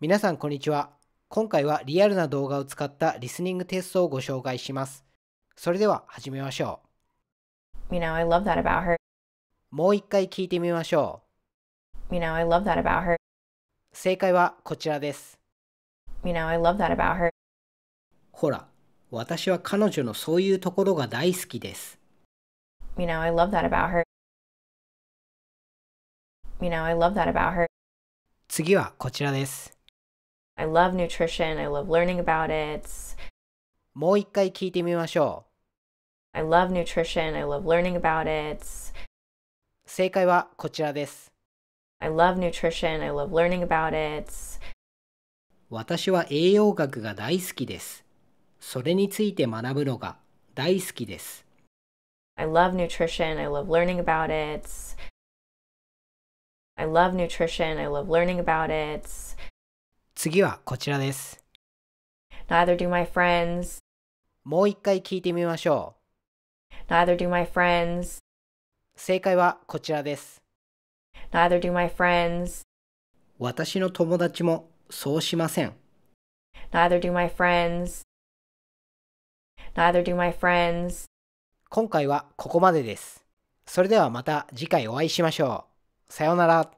皆さんこんにちは。今回はリアルな動画を使ったリスニングテストをご紹介します。それでは始めましょう。You know, I love that about her. もう一回聞いてみましょう。You know, I love that about her. 正解はこちらです。You know, I love that about her. ほら、私は彼女のそういうところが大好きです。You know, I love that about her. You know, I love that about her. 次はこちらです。I love nutrition. I love learning about it. もう一回聞いてみましょう。I love nutrition. I love learning about it. 正解はこちらです。I love nutrition. I love learning about it. 私は栄養学が大好きです。それについて学ぶのが大好きです。I love nutrition. I love learning about it. I love nutrition. I love learning about it. 次はこちらです。Neither do my friends. もう一回聞いてみましょう。Neither do my friends. 正解はこちらです。Neither do my friends. 私の友達もそうしません。Neither do my friends. Neither do my friends. 今回はここまでです。それではまた次回お会いしましょう。さようなら。